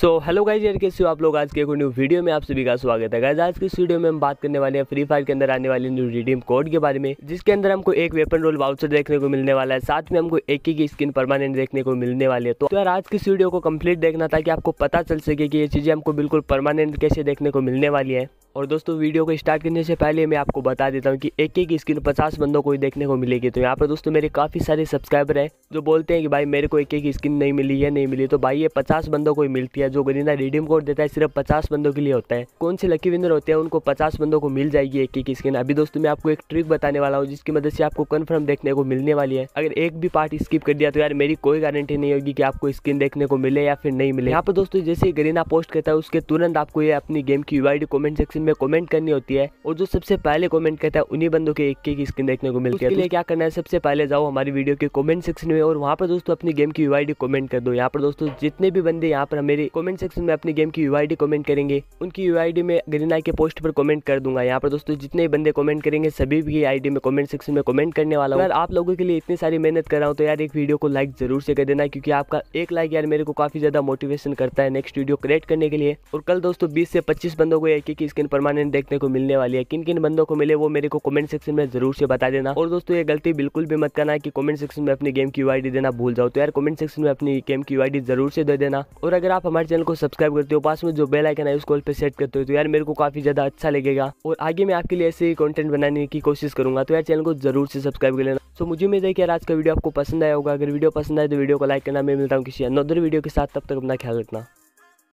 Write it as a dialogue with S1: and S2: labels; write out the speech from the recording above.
S1: so hello guys यार कैसे हो आप लोग आज के एक न्यू वीडियो में आप सभी का स्वागत है गाइज आज की वीडियो में हम बात करने वाले हैं फ्री फायर के अंदर आने वाले न्यू रिडीम कोड के बारे में जिसके अंदर हमको एक वेपन रोल वाउचर देखने को मिलने वाला है साथ में हमको एक ही की स्किन परमानेंट देखने को मिलने वाली है तो यार आज की वीडियो को कम्प्लीट देखना ताकि आपको पता चल सके कि ये चीज़ें हमको बिल्कुल परमानेंट कैसे देखने को मिलने वाली है और दोस्तों वीडियो को स्टार्ट करने से पहले मैं आपको बता देता हूँ कि एक एक स्किन पचास बंदों को ही देखने को मिलेगी तो यहाँ पर दोस्तों मेरे काफ़ी सारे सब्सक्राइबर हैं जो बोलते हैं कि भाई मेरे को एक एक स्किन नहीं मिली है नहीं मिली तो भाई ये पचास बंदों को ही मिलती है जो गरीना रिडीम कोड देता है सिर्फ पचास बंदों के लिए होता है कौन से लकी विनर होते हैं उनको पचास बंदों को मिल जाएगी एक एक स्किन अभी दोस्तों मैं आपको एक ट्रिक बताने वाला हूँ जिसकी मदद से आपको कन्फर्म देखने को मिलने वाली है अगर एक भी पार्ट स्किप कर दिया तो यार मेरी कोई गारंटी नहीं होगी कि आपको स्किन देखने को मिले या फिर नहीं मिले यहाँ पर दोस्तों जैसे गरीना पोस्ट करता है उसके तुरंत आपको ये अपनी गेम की यू कमेंट सेक्शन सेक्शन में कमेंट करनी होती है और जो सबसे पहले कमेंट करता है उन्हीं बंदों के एक की स्किन देखने को मिलती है इसलिए तो क्या करना है सबसे पहले जाओ हमारी वीडियो के कमेंट सेक्शन में और वहाँ पर दोस्तों अपनी गेम की यूआईडी कमेंट कर दो यहाँ पर दोस्तों जितने भी बंदे यहाँ पर मेरे कॉमेंट सेक्शन में अपनी गेम की यूआईडी कमेंट करेंगे उनकी यूआईडी में ग्रीन आई के पोस्ट पर कॉमेंट कर दूंगा यहाँ पर दोस्तों जितने बंदे कॉमेंट करेंगे सभी भी आईडी में कॉमेंट सेक्शन में कॉमेंट करने वाला हूँ आप लोगों के लिए इतनी सारी मेहनत कर रहा हूँ तो यार एक वीडियो को लाइक जरूर से कर देना क्योंकि आपका एक लाइक यार मेरे को काफी ज्यादा मोटिवेशन करता है नेक्स्ट वीडियो क्रिएट करने के लिए और कल दोस्तों बीस से पच्चीस बंदों को एक एक स्किन परमानेंट देखने को मिलने वाली है किन किन बंदों को मिले वो मेरे को कमेंट सेक्शन में जरूर से बता देना और दोस्तों ये गलती बिल्कुल भी मत करना कि कमेंट सेक्शन में अपनी गेम की यू देना भूल जाओ तो यार कमेंट सेक्शन में अपनी गेम की यू जरूर से दे देना और अगर आप हमारे चैनल को सब्सक्राइब करते हो पास में जो बेल आइकन है उस कॉल पर सेट करते हो तो यार मेरे को काफी ज्यादा अच्छा लगेगा और आगे मैं आपके लिए ऐसे ही कॉन्टेंट बनाने की कोशिश करूंगा तो यार चैनल को जरूर से सब्सक्राइब कर लेना सो मुझे उम्मीद है कि यार आज का वीडियो आपको पसंद आया होगा अगर वीडियो पसंद आए तो वीडियो को लाइक करना मैं मिलता हूँ किसी अनदर वीडियो के साथ तब तक अपना ख्याल रखना